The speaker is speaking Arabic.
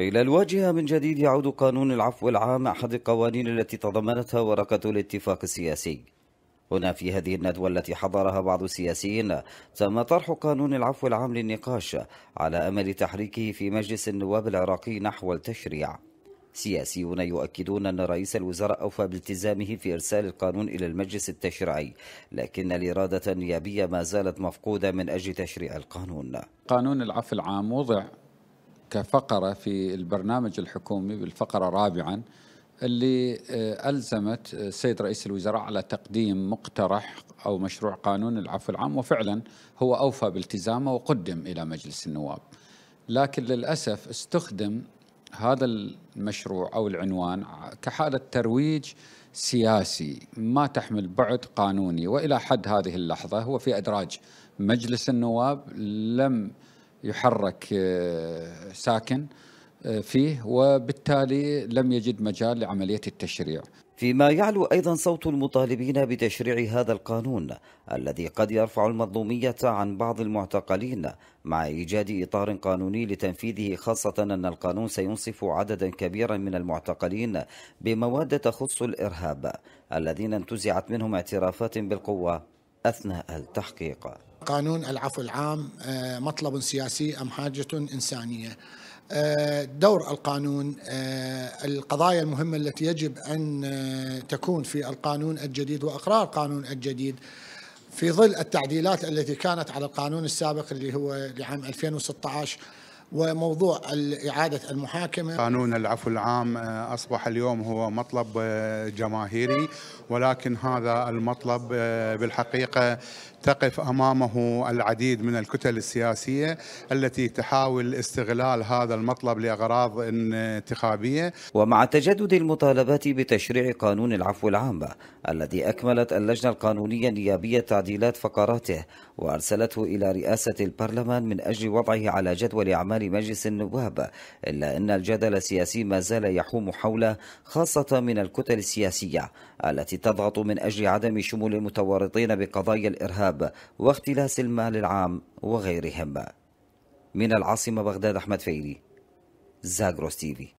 إلى الواجهة من جديد يعود قانون العفو العام أحد القوانين التي تضمنتها ورقة الاتفاق السياسي هنا في هذه الندوة التي حضرها بعض السياسيين تم طرح قانون العفو العام للنقاش على أمل تحريكه في مجلس النواب العراقي نحو التشريع سياسيون يؤكدون أن رئيس الوزراء أوفى بالتزامه في إرسال القانون إلى المجلس التشريعي لكن الإرادة النيابية ما زالت مفقودة من أجل تشريع القانون قانون العفو العام وضع كفقرة في البرنامج الحكومي بالفقرة رابعا اللي آه، ألزمت آه، السيد رئيس الوزراء على تقديم مقترح أو مشروع قانون العفو العام وفعلا هو أوفى بالتزامه وقدم إلى مجلس النواب لكن للأسف استخدم هذا المشروع أو العنوان كحالة ترويج سياسي ما تحمل بعد قانوني وإلى حد هذه اللحظة هو في أدراج مجلس النواب لم يحرك آه، ساكن آه، فيه وبالتالي لم يجد مجال لعملية التشريع فيما يعلو أيضا صوت المطالبين بتشريع هذا القانون الذي قد يرفع المظلومية عن بعض المعتقلين مع إيجاد إطار قانوني لتنفيذه خاصة أن القانون سينصف عددا كبيرا من المعتقلين بمواد تخص الإرهاب الذين انتزعت منهم اعترافات بالقوة أثناء التحقيق قانون العفو العام آه، مطلب سياسي أم حاجة إنسانية آه، دور القانون آه، القضايا المهمة التي يجب أن تكون في القانون الجديد وإقرار قانون الجديد في ظل التعديلات التي كانت على القانون السابق اللي هو لعام 2016 وموضوع إعادة المحاكمة قانون العفو العام آه، أصبح اليوم هو مطلب آه، جماهيري ولكن هذا المطلب آه، بالحقيقة تقف امامه العديد من الكتل السياسيه التي تحاول استغلال هذا المطلب لاغراض انتخابيه. ومع تجدد المطالبات بتشريع قانون العفو العام الذي اكملت اللجنه القانونيه النيابيه تعديلات فقراته وارسلته الى رئاسه البرلمان من اجل وضعه على جدول اعمال أعمال مجلس النواب إلا أن الجدل السياسي ما زال يحوم حوله خاصة من الكتل السياسية التي تضغط من أجل عدم شمول المتورطين بقضايا الإرهاب واختلاس المال العام وغيرهم من العاصمة بغداد أحمد فيلي زاغروس تيفي